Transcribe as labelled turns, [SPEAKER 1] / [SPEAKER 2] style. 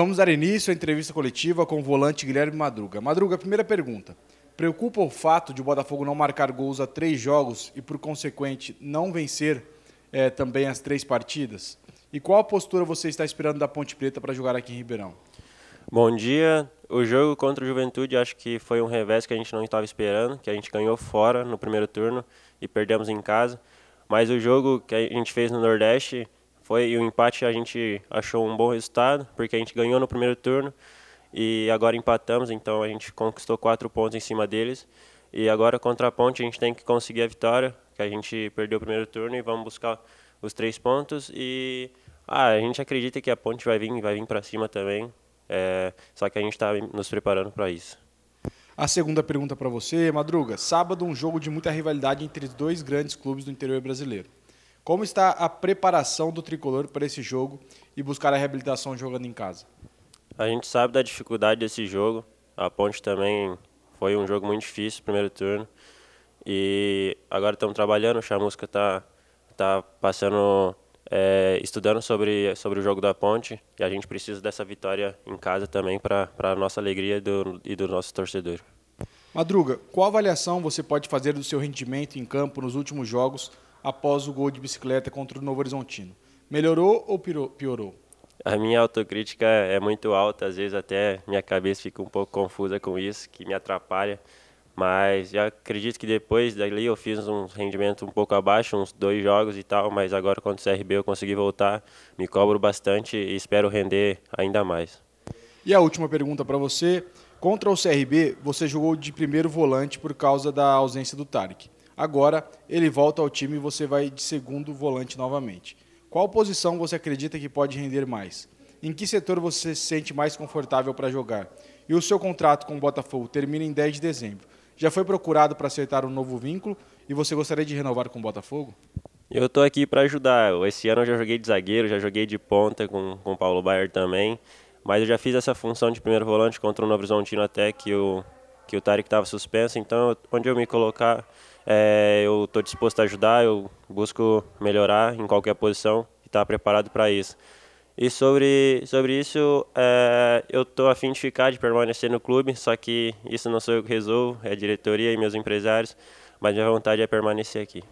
[SPEAKER 1] Vamos dar início à entrevista coletiva com o volante Guilherme Madruga. Madruga, primeira pergunta. Preocupa o fato de o Botafogo não marcar gols a três jogos e, por consequente, não vencer é, também as três partidas? E qual a postura você está esperando da Ponte Preta para jogar aqui em Ribeirão?
[SPEAKER 2] Bom dia. O jogo contra o Juventude acho que foi um revés que a gente não estava esperando, que a gente ganhou fora no primeiro turno e perdemos em casa. Mas o jogo que a gente fez no Nordeste foi e o empate a gente achou um bom resultado, porque a gente ganhou no primeiro turno e agora empatamos, então a gente conquistou quatro pontos em cima deles. E agora contra a Ponte a gente tem que conseguir a vitória, que a gente perdeu o primeiro turno e vamos buscar os três pontos e ah, a gente acredita que a Ponte vai vir, vai vir para cima também. É, só que a gente está nos preparando para isso.
[SPEAKER 1] A segunda pergunta para você, Madruga. Sábado, um jogo de muita rivalidade entre dois grandes clubes do interior brasileiro. Como está a preparação do tricolor para esse jogo e buscar a reabilitação jogando em casa?
[SPEAKER 2] A gente sabe da dificuldade desse jogo. A Ponte também foi um jogo muito difícil, primeiro turno. E agora estamos trabalhando, o Chamusca está tá passando, é, estudando sobre, sobre o jogo da Ponte. E a gente precisa dessa vitória em casa também para a nossa alegria do, e do nosso torcedor.
[SPEAKER 1] Madruga, qual avaliação você pode fazer do seu rendimento em campo nos últimos jogos após o gol de bicicleta contra o Novo Horizontino. Melhorou ou piorou?
[SPEAKER 2] A minha autocrítica é muito alta, às vezes até minha cabeça fica um pouco confusa com isso, que me atrapalha. Mas eu acredito que depois dali eu fiz um rendimento um pouco abaixo, uns dois jogos e tal, mas agora contra o CRB eu consegui voltar, me cobro bastante e espero render ainda mais.
[SPEAKER 1] E a última pergunta para você, contra o CRB você jogou de primeiro volante por causa da ausência do Tarek. Agora ele volta ao time e você vai de segundo volante novamente. Qual posição você acredita que pode render mais? Em que setor você se sente mais confortável para jogar? E o seu contrato com o Botafogo termina em 10 de dezembro. Já foi procurado para aceitar um novo vínculo e você gostaria de renovar com o Botafogo?
[SPEAKER 2] Eu estou aqui para ajudar. Esse ano eu já joguei de zagueiro, já joguei de ponta com, com o Paulo Baier também. Mas eu já fiz essa função de primeiro volante contra o Novo Horizontino até que o, que o Tarek estava suspenso. Então, onde eu me colocar, é, eu estou disposto a ajudar, eu busco melhorar em qualquer posição e estar tá preparado para isso. E sobre, sobre isso, é, eu estou afim de ficar, de permanecer no clube, só que isso não sou eu que resolvo, é a diretoria e meus empresários, mas minha vontade é permanecer aqui.